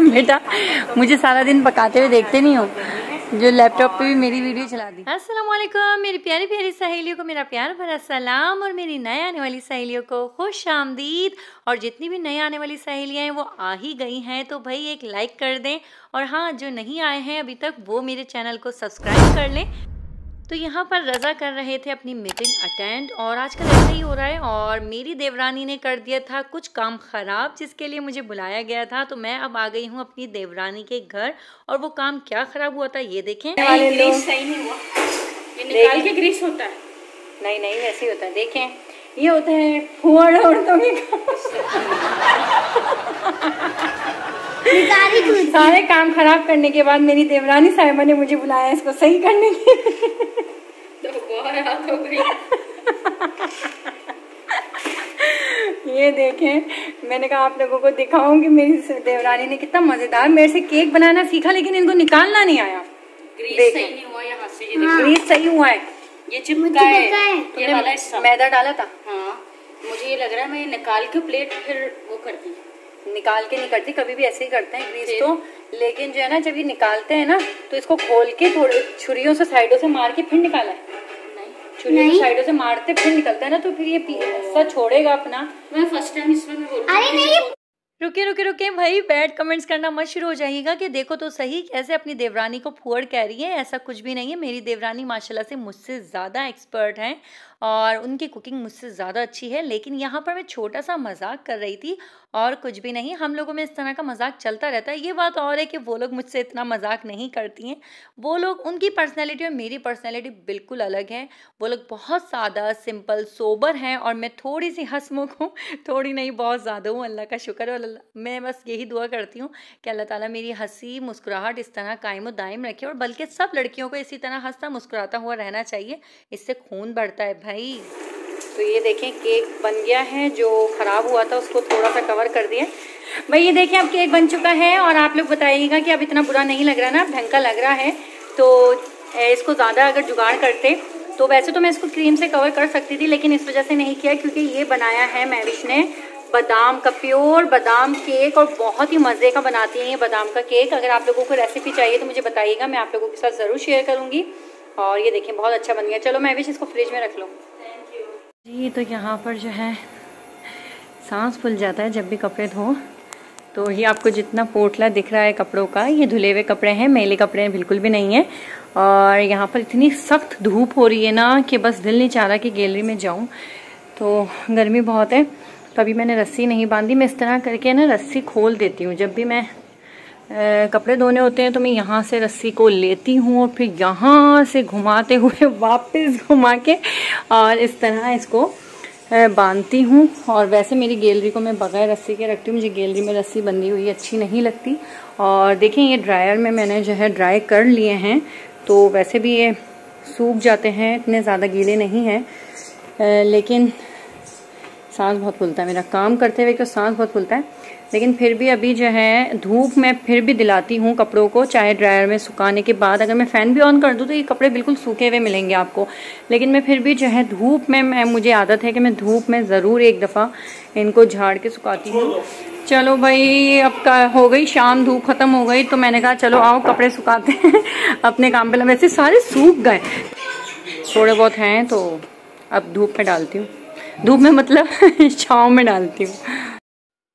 बेटा मुझे सारा दिन पकाते हुए देखते नहीं हो जो लैपटॉप पे भी मेरी वीडियो चला दी अस्सलाम वालेकुम मेरी प्यारी प्यारी सहेलियों को मेरा प्यार भरा सलाम और मेरी नए आने वाली सहेलियों को खुश आमदीद और जितनी भी नए आने वाली सहेलियाँ हैं वो आ ही गई हैं तो भाई एक लाइक कर दें और हाँ जो नहीं आए हैं अभी तक वो मेरे चैनल को सब्सक्राइब कर लें तो यहाँ पर रज़ा कर रहे थे अपनी मीटिंग अटेंड और आजकल ऐसा ही हो रहा है और मेरी देवरानी ने कर दिया था कुछ काम ख़राब जिसके लिए मुझे बुलाया गया था तो मैं अब आ गई हूँ अपनी देवरानी के घर और वो काम क्या ख़राब हुआ था ये देखें ग्रीस सही नहीं हुआ ये निकाल के ग्रीस होता है नहीं नहीं वैसे ही होता है देखें ये होता है सारे काम खराब करने के बाद मेरी देवरानी साहिबा ने मुझे बुलाया इसको सही करने के तो ये देखें मैंने कहा आप लोगों को दिखाऊंगी मेरी देवरानी ने कितना मजेदार मेरे से केक बनाना सीखा लेकिन इनको निकालना नहीं आया ग्रीस हाँ। सही हुआ है ये चिपका है, है। तुमने मैदा डाला था हाँ मुझे ये लग रहा है मैं निकाल के प्लेट फिर वो करती निकाल के नहीं करती कभी भी ऐसे ही करते हैं ग्रीस तो लेकिन जो है ना जब ये निकालते हैं ना तो इसको खोल के थोड़े छुरियों से साइडों से मार के फिर निकाला है छुरी साइडों से मारते फिर निकलता है ना तो फिर ये ऐसा छोड़ेगा अपना मैं फर्स्ट टाइम इसमें नहीं रुके रुके रुके भाई बैड कमेंट्स करना मत शुरू हो जाइएगा कि देखो तो सही कैसे अपनी देवरानी को फुअर कह रही है ऐसा कुछ भी नहीं है मेरी देवरानी माशाल्लाह से मुझसे ज़्यादा एक्सपर्ट हैं और उनकी कुकिंग मुझसे ज़्यादा अच्छी है लेकिन यहाँ पर मैं छोटा सा मजाक कर रही थी और कुछ भी नहीं हम लोगों में इस तरह का मजाक चलता रहता है ये बात और है कि वो लोग मुझसे इतना मजाक नहीं करती हैं वो लोग उनकी पर्सनैलिटी और मेरी पर्सनैलिटी बिल्कुल अलग है वो लोग बहुत सादा सिंपल सोबर हैं और मैं थोड़ी सी हंसमुख हूँ थोड़ी नहीं बहुत ज़्यादा हूँ अल्लाह का शुक्र है और मैं बस यही दुआ करती हूँ कि अल्लाह ताली मेरी हंसी मुस्कुराहट इस तरह कायम दायम रखे और बल्कि सब लड़कियों को इसी तरह हंसता मुस्कुराता हुआ रहना चाहिए इससे खून बढ़ता है भाई तो ये देखें केक बन गया है जो ख़राब हुआ था उसको थोड़ा सा कवर कर दिया भाई ये देखें अब केक बन चुका है और आप लोग बताइएगा कि अब इतना बुरा नहीं लग रहा ना ढंग लग रहा है तो इसको ज़्यादा अगर जुगाड़ करते तो वैसे तो मैं इसको क्रीम से कवर कर सकती थी लेकिन इस वजह से नहीं किया क्योंकि ये बनाया है मैविश ने बादाम का प्योर बादाम केक और बहुत ही मज़े का बनाती हैं ये बादाम का केक अगर आप लोगों को रेसिपी चाहिए तो मुझे बताइएगा मैं आप लोगों के साथ ज़रूर शेयर करूँगी और ये देखिए बहुत अच्छा बन गया चलो मैं भी इसको फ्रिज में रख लूँ जी तो यहाँ पर जो है सांस फुल जाता है जब भी कपड़े धो तो ये आपको जितना पोटला दिख रहा है कपड़ों का ये धुले हुए कपड़े हैं मेले कपड़े हैं बिल्कुल भी नहीं है और यहाँ पर इतनी सख्त धूप हो रही है ना कि बस दिल नहीं चाह रहा कि गैलरी में जाऊँ तो गर्मी बहुत है तो मैंने रस्सी नहीं बांधी मैं इस तरह करके ना रस्सी खोल देती हूँ जब भी मैं कपड़े धोने होते हैं तो मैं यहाँ से रस्सी को लेती हूँ और फिर यहाँ से घुमाते हुए वापस घुमा के और इस तरह इसको बांधती हूँ और वैसे मेरी गैलरी को मैं बगैर रस्सी के रखती हूँ मुझे गैलरी में रस्सी बंधी हुई अच्छी नहीं लगती और देखें ये ड्रायर में मैंने जो है ड्राई कर लिए हैं तो वैसे भी ये सूख जाते हैं इतने ज़्यादा गीले नहीं हैं लेकिन सांस बहुत फुलता है मेरा काम करते हुए क्यों सांस बहुत फुलता है लेकिन फिर भी अभी जो है धूप मैं फिर भी दिलाती हूँ कपड़ों को चाहे ड्रायर में सुखाने के बाद अगर मैं फ़ैन भी ऑन कर दूँ तो ये कपड़े बिल्कुल सूखे हुए मिलेंगे आपको लेकिन मैं फिर भी जो है धूप में मैं मुझे आदत है कि मैं धूप में ज़रूर एक दफ़ा इनको झाड़ के सुखाती हूँ चलो भाई अब का हो गई शाम धूप ख़त्म हो गई तो मैंने कहा चलो आओ कपड़े सुखाते हैं अपने काम पर वैसे सारे सूख गए थोड़े बहुत हैं तो अब धूप में डालती हूँ धूप में मतलब छाँव में डालती हूँ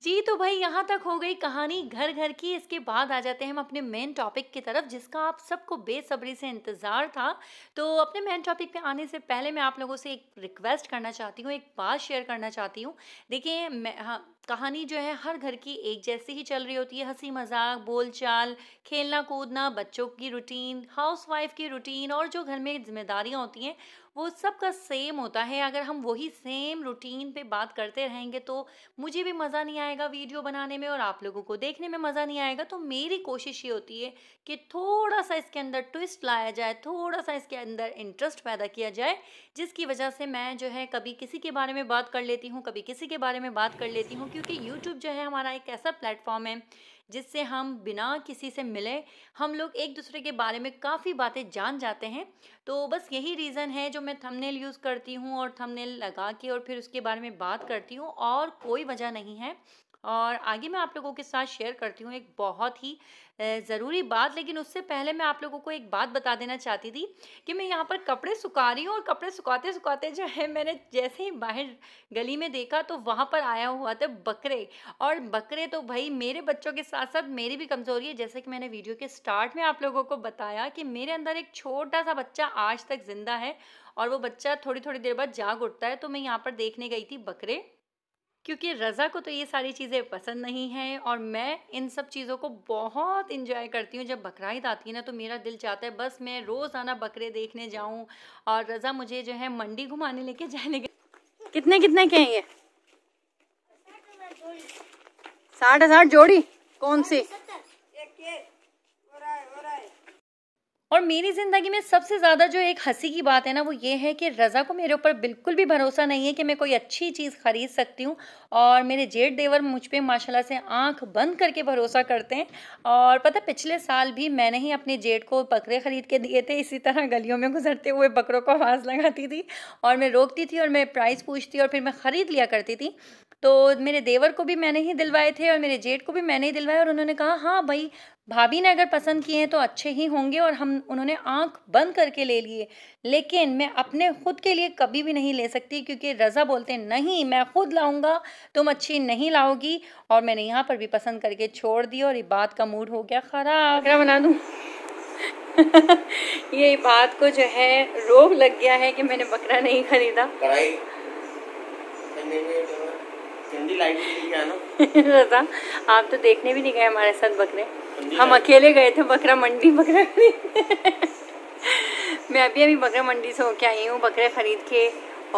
जी तो भाई यहाँ तक हो गई कहानी घर घर की इसके बाद आ जाते हैं हम अपने मेन टॉपिक की तरफ जिसका आप सबको बेसब्री से इंतज़ार था तो अपने मेन टॉपिक पे आने से पहले मैं आप लोगों से एक रिक्वेस्ट करना चाहती हूँ एक बात शेयर करना चाहती हूँ देखिए मैं हाँ कहानी जो है हर घर की एक जैसी ही चल रही होती है हंसी मजाक बोलचाल खेलना कूदना बच्चों की रूटीन हाउसवाइफ की रूटीन और जो घर में जिम्मेदारियाँ होती हैं वो सब का सेम होता है अगर हम वही सेम रूटीन पे बात करते रहेंगे तो मुझे भी मज़ा नहीं आएगा वीडियो बनाने में और आप लोगों को देखने में मज़ा नहीं आएगा तो मेरी कोशिश ये होती है कि थोड़ा सा इसके अंदर ट्विस्ट लाया जाए थोड़ा सा इसके अंदर इंटरेस्ट पैदा किया जाए जिसकी वजह से मैं जो है कभी किसी के बारे में बात कर लेती हूँ कभी किसी के बारे में बात कर लेती हूँ कि क्योंकि यूट्यूब जो है हमारा एक ऐसा प्लेटफॉर्म है जिससे हम बिना किसी से मिले हम लोग एक दूसरे के बारे में काफ़ी बातें जान जाते हैं तो बस यही रीज़न है जो मैं थंबनेल यूज़ करती हूँ और थंबनेल लगा के और फिर उसके बारे में बात करती हूँ और कोई वजह नहीं है और आगे मैं आप लोगों के साथ शेयर करती हूँ एक बहुत ही ज़रूरी बात लेकिन उससे पहले मैं आप लोगों को एक बात बता देना चाहती थी कि मैं यहाँ पर कपड़े सुखा रही हूँ और कपड़े सुखाते सुखाते जो है मैंने जैसे ही बाहर गली में देखा तो वहाँ पर आया हुआ था बकरे और बकरे तो भाई मेरे बच्चों के साथ साथ मेरी भी कमज़ोरी है जैसे कि मैंने वीडियो के स्टार्ट में आप लोगों को बताया कि मेरे अंदर एक छोटा सा बच्चा आज तक ज़िंदा है और वो बच्चा थोड़ी थोड़ी देर बाद जाग उठता है तो मैं यहाँ पर देखने गई थी बकरे क्योंकि रज़ा को तो ये सारी चीज़ें पसंद नहीं हैं और मैं इन सब चीज़ों को बहुत इंजॉय करती हूँ जब बकर आती है ना तो मेरा दिल चाहता है बस मैं रोज़ाना बकरे देखने जाऊँ और रज़ा मुझे जो है मंडी घुमाने लेके जाने कितने कितने के हैं ये साठ हज़ार जोड़ी कौन सी और मेरी ज़िंदगी में सबसे ज़्यादा जो एक हंसी की बात है ना वो ये है कि रज़ा को मेरे ऊपर बिल्कुल भी भरोसा नहीं है कि मैं कोई अच्छी चीज़ ख़रीद सकती हूँ और मेरे जेठ देवर मुझ पर माशाला से आँख बंद करके भरोसा करते हैं और पता पिछले साल भी मैंने ही अपने जेठ को बकरे ख़रीद के दिए थे इसी तरह गलियों में गुजरते हुए बकरों को आवाज़ लगाती थी और मैं रोकती थी और मैं प्राइस पूछती और फिर मैं ख़रीद लिया करती थी तो मेरे देवर को भी मैंने ही दिलवाए थे और मेरे जेठ को भी मैंने ही दिलवाए और उन्होंने कहा हाँ भाई भाभी ने अगर पसंद किए हैं तो अच्छे ही होंगे और हम उन्होंने आंख बंद करके ले लिए लेकिन मैं अपने खुद के लिए कभी भी नहीं ले सकती क्योंकि रज़ा बोलते हैं नहीं मैं खुद लाऊंगा तुम अच्छी नहीं लाओगी और मैंने यहाँ पर भी पसंद करके छोड़ दी और ये बात का मूड हो गया ख़राब बना दूँ ये बात को जो है रोग लग गया है कि मैंने बकरा नहीं खरीदा ना आप तो देखने भी नहीं गए हमारे साथ बकरे हम अकेले गए थे बकरा मंडी बकरा मैं अभी अभी बकरा मंडी से होके आई हूँ बकरे खरीद के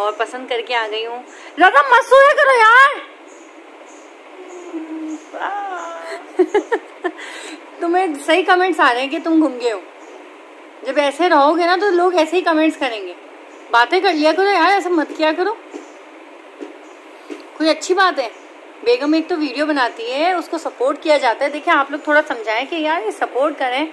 और पसंद करके आ गई हूँ लगा मसूर करो यार तुम्हें सही कमेंट्स आ रहे हैं कि तुम घूम गए हो जब ऐसे रहोगे ना तो लोग ऐसे ही कमेंट्स करेंगे बातें कर लिया करो यार ऐसा मत किया करो कोई अच्छी बात है बेगम एक तो वीडियो बनाती है उसको सपोर्ट किया जाता है देखिए आप लोग थोड़ा समझाएं कि यार ये सपोर्ट करें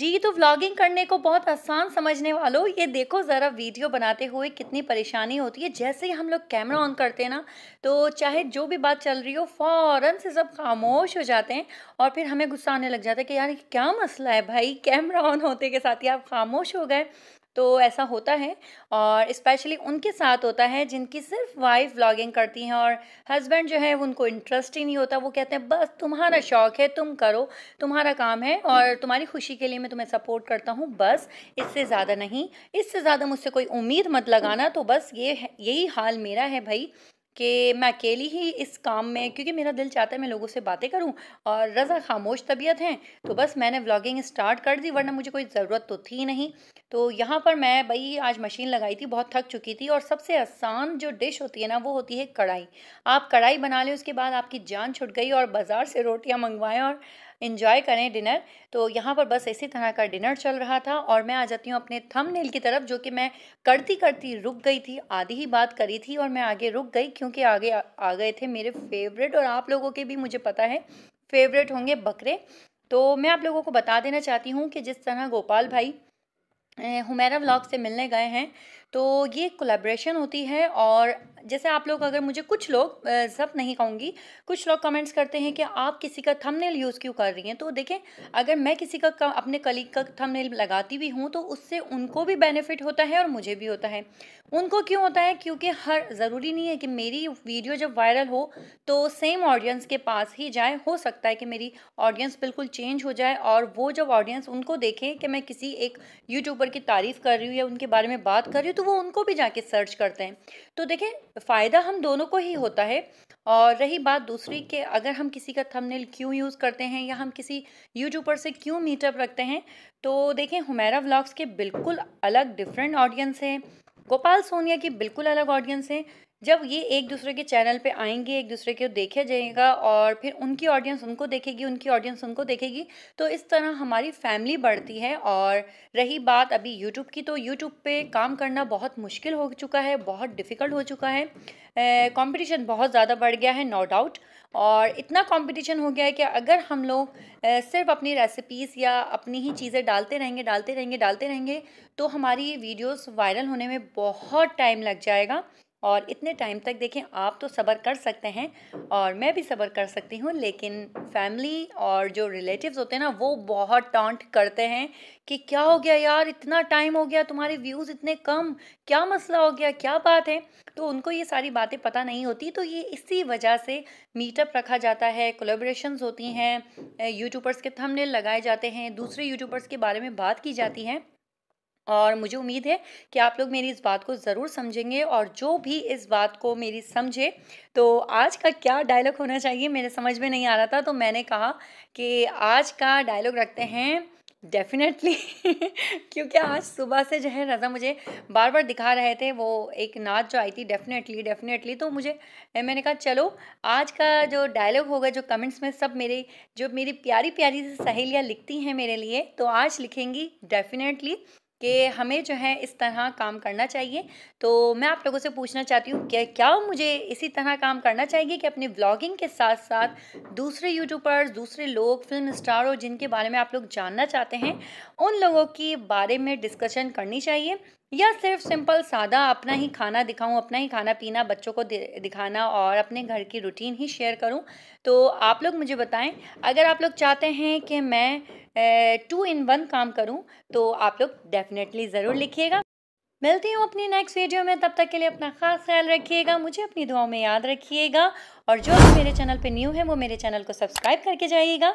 जी तो व्लॉगिंग करने को बहुत आसान समझने वालों ये देखो ज़रा वीडियो बनाते हुए कितनी परेशानी होती है जैसे ही हम लोग कैमरा ऑन करते हैं ना तो चाहे जो भी बात चल रही हो फ़ौरन से सब खामोश हो जाते हैं और फिर हमें गुस्सा आने लग जाता है कि यार क्या मसला है भाई कैमरा ऑन होते के साथ ही आप खामोश हो गए तो ऐसा होता है और स्पेशली उनके साथ होता है जिनकी सिर्फ वाइफ व्लॉगिंग करती हैं और हस्बैंड जो है उनको इंटरेस्ट ही नहीं होता वो कहते हैं बस तुम्हारा शौक़ है तुम करो तुम्हारा काम है और तुम्हारी खुशी के लिए मैं तुम्हें सपोर्ट करता हूँ बस इससे ज़्यादा नहीं इससे ज़्यादा मुझसे कोई उम्मीद मत लगाना तो बस ये यही हाल मेरा है भाई कि मैं अकेली ही इस काम में क्योंकि मेरा दिल चाहता है मैं लोगों से बातें करूं और रज़ा खामोश तबीयत हैं तो बस मैंने व्लॉगिंग स्टार्ट कर दी वरना मुझे कोई ज़रूरत तो थी नहीं तो यहाँ पर मैं भाई आज मशीन लगाई थी बहुत थक चुकी थी और सबसे आसान जो डिश होती है ना वो होती है कढ़ाई आप कढ़ाई बना लें उसके बाद आपकी जान छुट गई और बाज़ार से रोटियाँ मंगवाएँ और इन्जॉय करें डिनर तो यहाँ पर बस इसी तरह का डिनर चल रहा था और मैं आ जाती हूँ अपने थंबनेल की तरफ जो कि मैं करती करती रुक गई थी आधी ही बात करी थी और मैं आगे रुक गई क्योंकि आगे आ, गए थे मेरे फेवरेट और आप लोगों के भी मुझे पता है फेवरेट होंगे बकरे तो मैं आप लोगों को बता देना चाहती हूँ कि जिस तरह गोपाल भाई हुमैरा व्लॉग से मिलने गए हैं तो ये कोलेब्रेशन होती है और जैसे आप लोग अगर मुझे कुछ लोग सब नहीं कहूँगी कुछ लोग कमेंट्स करते हैं कि आप किसी का थंबनेल यूज़ क्यों कर रही हैं तो देखें अगर मैं किसी का अपने कलीग का थंबनेल लगाती भी हूँ तो उससे उनको भी बेनिफिट होता है और मुझे भी होता है उनको क्यों होता है क्योंकि हर ज़रूरी नहीं है कि मेरी वीडियो जब वायरल हो तो सेम ऑडियंस के पास ही जाए हो सकता है कि मेरी ऑडियंस बिल्कुल चेंज हो जाए और वो जब ऑडियंस उनको देखें कि मैं किसी एक यूट्यूबर की तारीफ़ कर रही हूँ या उनके बारे में बात कर रही हूँ तो वो उनको भी जाके सर्च करते हैं तो देखें फ़ायदा हम दोनों को ही होता है और रही बात दूसरी कि अगर हम किसी का थंबनेल क्यों यूज़ करते हैं या हम किसी यूट्यूबर से क्यों मीटअप रखते हैं तो देखें हुमैरा व्लॉग्स के बिल्कुल अलग डिफरेंट ऑडियंस हैं गोपाल सोनिया की बिल्कुल अलग ऑडियंस हैं जब ये एक दूसरे के चैनल पे आएंगे एक दूसरे को देखा जाएगा और फिर उनकी ऑडियंस उनको देखेगी उनकी ऑडियंस उनको देखेगी तो इस तरह हमारी फैमिली बढ़ती है और रही बात अभी यूट्यूब की तो यूट्यूब पे काम करना बहुत मुश्किल हो चुका है बहुत डिफ़िकल्ट हो चुका है कंपटीशन बहुत ज़्यादा बढ़ गया है नो no डाउट और इतना कंपटीशन हो गया है कि अगर हम लोग सिर्फ अपनी रेसिपीज़ या अपनी ही चीज़ें डालते रहेंगे डालते रहेंगे डालते रहेंगे तो हमारी वीडियोस वायरल होने में बहुत टाइम लग जाएगा और इतने टाइम तक देखें आप तो सब्र कर सकते हैं और मैं भी सब्र कर सकती हूँ लेकिन फैमिली और जो रिलेटिव्स होते हैं ना वो बहुत टॉन्ट करते हैं कि क्या हो गया यार इतना टाइम हो गया तुम्हारे व्यूज़ इतने कम क्या मसला हो गया क्या बात है तो उनको ये सारी बातें पता नहीं होती तो ये इसी वजह से मीटअप रखा जाता है कोलेब्रेशन होती हैं यूट्यूबर्स के थंबनेल लगाए जाते हैं दूसरे यूट्यूबर्स के बारे में बात की जाती है और मुझे उम्मीद है कि आप लोग मेरी इस बात को ज़रूर समझेंगे और जो भी इस बात को मेरी समझे तो आज का क्या डायलॉग होना चाहिए मेरे समझ में नहीं आ रहा था तो मैंने कहा कि आज का डायलॉग रखते हम्म। हैं डेफिनेटली क्योंकि आज सुबह से जो है रज़ा मुझे बार बार दिखा रहे थे वो एक नाच जो आई थी डेफिनेटली डेफिनेटली तो मुझे मैंने कहा चलो आज का जो डायलॉग होगा जो कमेंट्स में सब मेरे जो मेरी प्यारी प्यारी सहेलियाँ लिखती हैं मेरे लिए तो आज लिखेंगी डेफिनेटली कि हमें जो है इस तरह काम करना चाहिए तो मैं आप लोगों से पूछना चाहती हूँ क्या क्या मुझे इसी तरह काम करना चाहिए कि अपने ब्लॉगिंग के साथ साथ दूसरे यूट्यूबर्स दूसरे लोग फिल्म स्टार और जिनके बारे में आप लोग जानना चाहते हैं उन लोगों के बारे में डिस्कशन करनी चाहिए या सिर्फ सिंपल सादा अपना ही खाना दिखाऊं अपना ही खाना पीना बच्चों को दिखाना और अपने घर की रूटीन ही शेयर करूं तो आप लोग मुझे बताएं अगर आप लोग चाहते हैं कि मैं टू इन वन काम करूं तो आप लोग डेफिनेटली ज़रूर लिखिएगा मिलती हूँ अपनी नेक्स्ट वीडियो में तब तक के लिए अपना खास ख्याल रखिएगा मुझे अपनी दुआओं में याद रखिएगा और जो भी मेरे चैनल पर न्यू है वो मेरे चैनल को सब्सक्राइब करके जाइएगा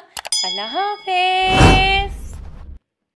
अल्लाह हाफिज़